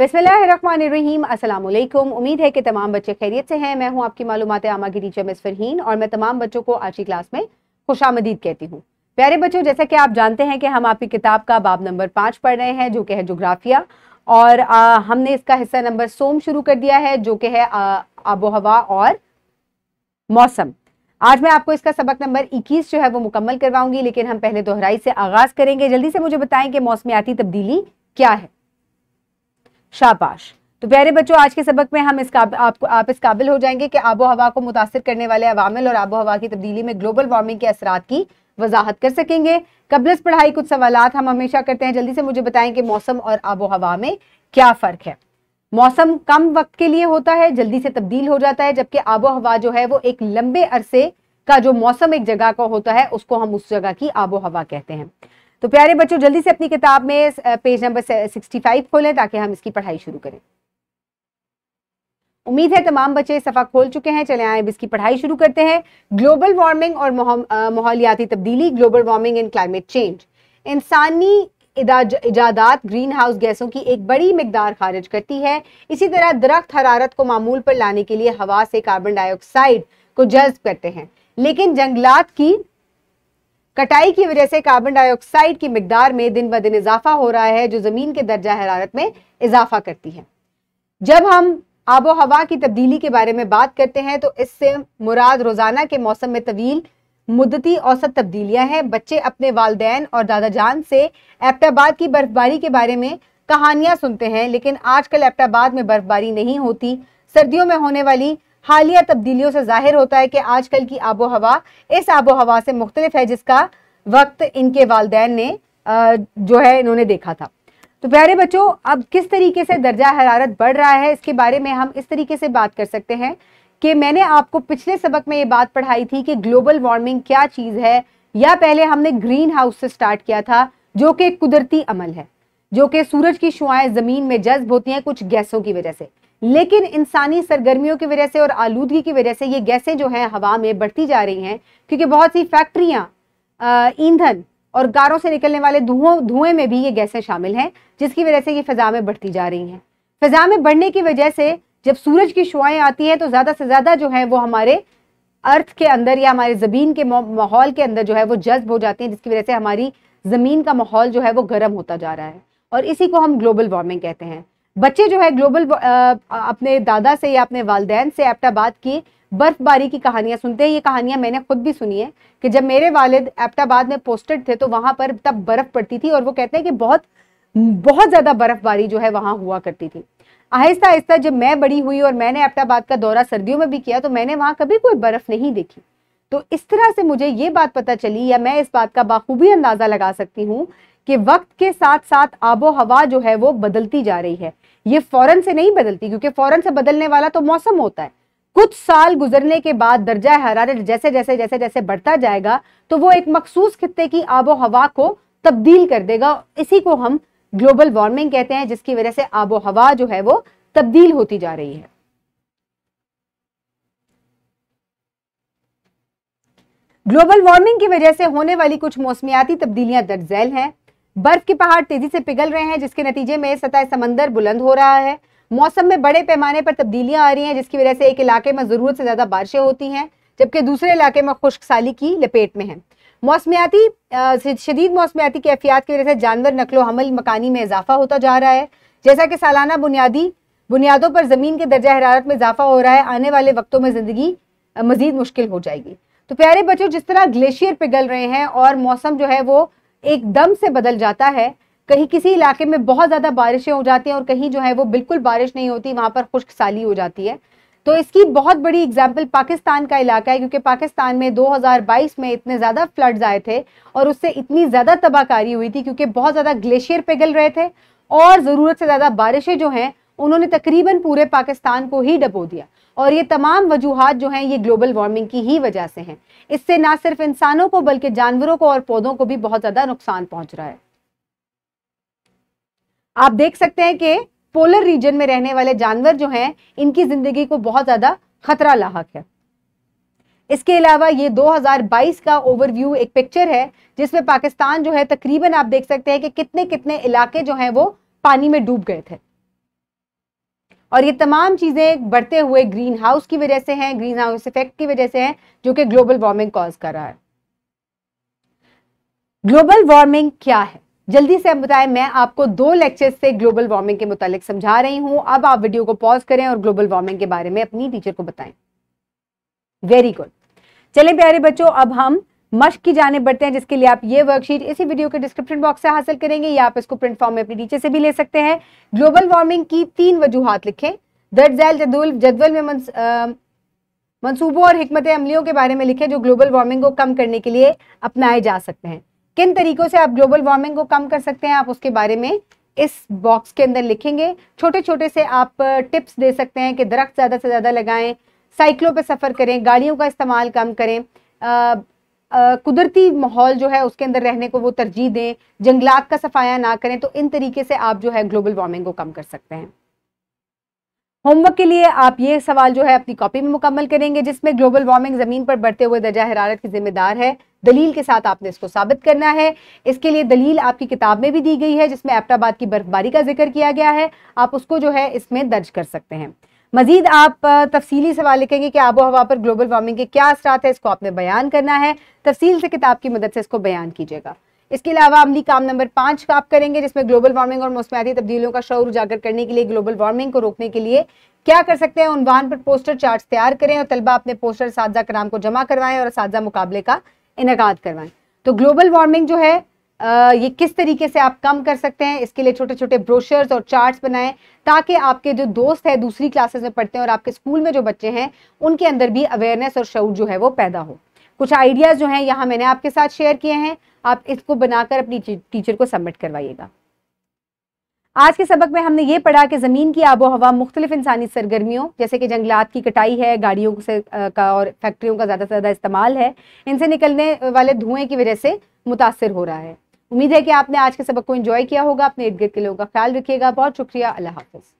बसमीम असल उम्मीद है कि तमाम बच्चे खैरियत से हैं मैं हूं आपकी मालूम आमा की टीचर मिस फरहीन और मैं तमाम बच्चों को आज की क्लास में खुश आमदीद कहती हूं प्यारे बच्चों जैसा कि आप जानते हैं कि हम आपकी किताब का बाब नंबर पाँच पढ़ रहे हैं जो कि है जोग्राफिया और आ, हमने इसका हिस्सा नंबर सोम शुरू कर दिया है जो कि है आबो हवा और मौसम आज मैं आपको इसका सबक नंबर 21 जो है वो मुकम्मल करवाऊंगी लेकिन हम पहले दोहराई से आगाज़ करेंगे जल्दी से मुझे बताएं कि मौसमियाती तब्दीली क्या है शाबाश तो प्यारे बच्चों आज के सबक में हम इस आपको आप इस काबिल हो जाएंगे कि आबो हवा को मुतासर करने वाले अवामिल और आबो हवा की तब्दीली में ग्लोबल वार्मिंग के असर की वजाहत कर सकेंगे कबल पढ़ाई कुछ सवाल हम हमेशा करते हैं जल्दी से मुझे बताएं कि मौसम और आबो हवा में क्या फ़र्क है मौसम कम वक्त के लिए होता है जल्दी से तब्दील हो जाता है जबकि आबो हवा जो है वो एक लंबे अरसे का जो मौसम एक जगह का होता है उसको हम उस जगह की आबो हवा कहते हैं तो प्यारे बच्चों जल्दी से अपनी किताब में पेज नंबर 65 खोलें ताकि हम इसकी पढ़ाई शुरू करें उम्मीद है तमाम बच्चे सफ़ा खोल चुके हैं चले आए अब इसकी पढ़ाई शुरू करते हैं ग्लोबल वार्मिंग और माहौलियाती तब्दीली global warming and climate change इंसानी इजादात ग्रीन हाउस गैसों की एक बड़ी मकदार खारिज करती है इसी तरह दरख्त हरारत को मामूल पर लाने के लिए हवा से कार्बन डाइऑक्साइड को जज्ब करते हैं लेकिन जंगलात की कटाई की वजह से कार्बन डाइऑक्साइड की मकदार में दिन ब दिन इजाफा हो रहा है जो ज़मीन के दर्जा हरारत में इजाफा करती है जब हम आबो हवा की तब्दीली के बारे में बात करते हैं तो इससे मुराद रोज़ाना के मौसम में तवील मुद्दती औसत तब्दीलियां हैं बच्चे अपने वालदेन और दादा जान से एप्टाबाद की बर्फबारी के बारे में कहानियां सुनते हैं लेकिन आजकल एप्टाबाद में बर्फबारी नहीं होती सर्दियों में होने वाली हालिया तब्दीलियों से जाहिर होता है कि आजकल की आबो हवा इस आबो हवा से मुख्तलिफ है जिसका वक्त इनके वालदेन ने जो है इन्होंने देखा था तो प्यारे बच्चों अब किस तरीके से दर्जा हरारत बढ़ रहा है इसके बारे में हम इस तरीके से बात कर सकते हैं कि मैंने आपको पिछले सबक में ये बात पढ़ाई थी कि ग्लोबल वार्मिंग क्या चीज़ है या पहले हमने ग्रीन हाउस से स्टार्ट किया था जो कि कुदरती अमल है जो कि सूरज की शुआएं ज़मीन में जज्ब होती हैं कुछ गैसों की वजह से लेकिन इंसानी सरगर्मियों की वजह से और आलूदगी की वजह से ये गैसें जो हैं हवा में बढ़ती जा रही हैं क्योंकि बहुत सी फैक्ट्रियाँ ईंधन और कारों से निकलने वाले धुओं धुएं में भी ये गैसें शामिल हैं जिसकी वजह से ये फ़िज़ा में बढ़ती जा रही हैं फ़िज़ा में बढ़ने की वजह से जब सूरज की शुआएं आती हैं तो ज़्यादा से ज़्यादा जो है वो हमारे अर्थ के अंदर या हमारे ज़मीन के माहौल के अंदर जो है वो जज्ब हो जाती हैं जिसकी वजह से हमारी ज़मीन का माहौल जो है वो गर्म होता जा रहा है और इसी को हम ग्लोबल वार्मिंग कहते हैं बच्चे जो है ग्लोबल uh, अपने दादा से या अपने वालदेन से एप्टाबाद की बर्फबारी की कहानियां सुनते हैं ये कहानियां मैंने खुद भी सुनी है कि जब मेरे वालिद एप्टाबाद में पोस्टेड थे तो वहां पर तब बर्फ पड़ती थी और वो कहते हैं कि बहुत बहुत ज्यादा बर्फबारी जो है वहां हुआ करती थी आहिस्ता आहिस्ता जब मैं बड़ी हुई और मैंने एप्टाबाद का दौरा सर्दियों में भी किया तो मैंने वहां कभी कोई बर्फ नहीं देखी तो इस तरह से मुझे ये बात पता चली या मैं इस बात का बाखूबी अंदाज़ा लगा सकती हूँ कि वक्त के साथ साथ आबो हवा जो है वो बदलती जा रही है ये फ़ौरन से नहीं बदलती क्योंकि फ़ौरन से बदलने वाला तो मौसम होता है कुछ साल गुजरने के बाद दर्जा हरारत जैसे जैसे जैसे जैसे बढ़ता जाएगा तो वो एक मखसूस खत्े की आबो हवा को तब्दील कर देगा इसी को हम ग्लोबल वार्मिंग कहते हैं जिसकी वजह से आबो हवा जो है वो तब्दील होती जा रही है ग्लोबल वार्मिंग की वजह से होने वाली कुछ मौसमियाती तब्दीलियां दर्ज झैल हैं बर्फ के पहाड़ तेजी से पिघल रहे हैं जिसके नतीजे में सतह समंदर बुलंद हो रहा है मौसम में बड़े पैमाने पर तब्दीलियां आ रही हैं जिसकी वजह से एक इलाके में ज़रूरत से ज़्यादा बारिशें होती हैं जबकि दूसरे इलाके में खुश्कसाली की लपेट में है मौसमियाती शदीद मौसमियाती कैफियात की वजह से जानवर नकलो हमल मकानी में इजाफा होता जा रहा है जैसा कि सालाना बुनियादी बुनियादों पर ज़मीन के दर्जा हरारत में इजाफा हो रहा है आने वाले वक्तों में ज़िंदगी मजीद मुश्किल हो जाएगी तो प्यारे बच्चों जिस तरह ग्लेशियर पिघल रहे हैं और मौसम जो है वो एकदम से बदल जाता है कहीं किसी इलाके में बहुत ज़्यादा बारिशें हो जाती हैं और कहीं जो है वो बिल्कुल बारिश नहीं होती वहाँ पर खुश्क साली हो जाती है तो इसकी बहुत बड़ी एग्जाम्पल पाकिस्तान का इलाका है क्योंकि पाकिस्तान में 2022 में इतने ज़्यादा फ्लड्स आए थे और उससे इतनी ज़्यादा तबाहकारी हुई थी क्योंकि बहुत ज़्यादा ग्लेशियर पिघल रहे थे और ज़रूरत से ज़्यादा बारिशें जो हैं उन्होंने तकरीबन पूरे पाकिस्तान को ही डबो दिया और ये तमाम वजूहत जो हैं ये ग्लोबल वार्मिंग की ही वजह से हैं इससे ना सिर्फ इंसानों को बल्कि जानवरों को और पौधों को भी बहुत ज़्यादा नुकसान पहुंच रहा है आप देख सकते हैं कि पोलर रीजन में रहने वाले जानवर जो हैं इनकी ज़िंदगी को बहुत ज़्यादा खतरा लाक है इसके अलावा ये 2022 का ओवरव्यू एक पिक्चर है जिसमें पाकिस्तान जो है तकरीबन आप देख सकते हैं कि कितने कितने इलाके जो हैं वो पानी में डूब गए थे और ये तमाम चीज़ें बढ़ते हुए ग्रीन हाउस की वजह से हैं ग्रीन हाउस इफेक्ट की वजह से हैं जो कि ग्लोबल वार्मिंग कॉज कर रहा है ग्लोबल वार्मिंग क्या है जल्दी से हम बताएं मैं आपको दो लेक्चर्स से ग्लोबल वार्मिंग के मुतालिक समझा रही हूं अब आप वीडियो को पॉज करें और ग्लोबल वार्मिंग के बारे में अपनी टीचर को बताएं वेरी गुड चले प्यारे बच्चों अब हम मश्क की जाने बढ़ते हैं जिसके लिए आप ये वर्कशीट इसी वीडियो के डिस्क्रिप्शन बॉक्स से हासिल करेंगे या आप इसको प्रिंट फॉर्म में अपने टीचर से भी ले सकते हैं ग्लोबल वार्मिंग की तीन वजूहत लिखें दर्ज जैल जदुल जदवल में मनसूबों और हमत अमलियों के बारे में लिखें जो ग्लोबल वार्मिंग को कम करने के लिए अपनाए जा सकते हैं किन तरीकों से आप ग्लोबल वार्मिंग को कम कर सकते हैं आप उसके बारे में इस बॉक्स के अंदर लिखेंगे छोटे छोटे से आप टिप्स दे सकते हैं कि दरख्त ज़्यादा से ज़्यादा लगाएं साइकिलों पर सफ़र करें गाड़ियों का इस्तेमाल कम करें कुदरती माहौल जो है उसके अंदर रहने को वो तरजीह दें जंगलात का सफाया ना करें तो इन तरीके से आप जो है ग्लोबल वार्मिंग को कम कर सकते हैं होमवर्क के लिए आप ये सवाल जो है अपनी कॉपी में मुकम्मल करेंगे जिसमें ग्लोबल वार्मिंग ज़मीन पर बढ़ते हुए दर्जा हरारत की जिम्मेदार है दलील के साथ आपने इसको साबित करना है इसके लिए दलील आपकी किताब में भी दी गई है जिसमें एपटाबाद की बर्फबारी का जिक्र किया गया है आप उसको जो है इसमें दर्ज कर सकते हैं मजीद आप तफसीली सवाल लिखेंगे कि आबो हवा पर ग्लोबल वार्मिंग के क्या असरात है इसको आपने बयान करना है तफसील से किताब की मदद से इसको बयान कीजिएगा इसके अलावा अमली काम नंबर पाँच का आप करेंगे जिसमें ग्लोबल वार्मिंग और मौसमियाती तब्दीलियों का शौर उजागर करने के लिए ग्लोबल वार्मिंग को रोकने के लिए क्या कर सकते हैं उनवान पर पोस्टर चार्ट तैयार करें और तलबा अपने पोस्टर साजा कराम को जमा करवाएं और साजा मुकाबले का इनका करवाएं तो ग्लोबल वार्मिंग जो है ये किस तरीके से आप कम कर सकते हैं इसके लिए छोटे छोटे ब्रोशर्स और चार्ट्स बनाएं ताकि आपके जो दोस्त है दूसरी क्लासेस में पढ़ते हैं और आपके स्कूल में जो बच्चे हैं उनके अंदर भी अवेयरनेस और शौर जो है वो पैदा हो कुछ आइडियाज़ जो हैं यहाँ मैंने आपके साथ शेयर किए हैं आप इसको बनाकर अपनी टीचर को सबमिट करवाइएगा आज के सबक में हमने ये पढ़ा कि ज़मीन की आबो हवा मुख्तलिफ इंसानी सरगर्मियों जैसे कि जंगलात की कटाई है गाड़ियों से का और फैक्ट्रियों का ज़्यादा से ज़्यादा इस्तेमाल है इनसे निकलने वाले धुएं की वजह से मुतासर हो रहा है उम्मीद है कि आपने आज के सबक को इंजॉय किया होगा अपने इर्द गिर्द के लोगों का ख्याल रखिएगा बहुत शुक्रिया अल्लाह हाफिज़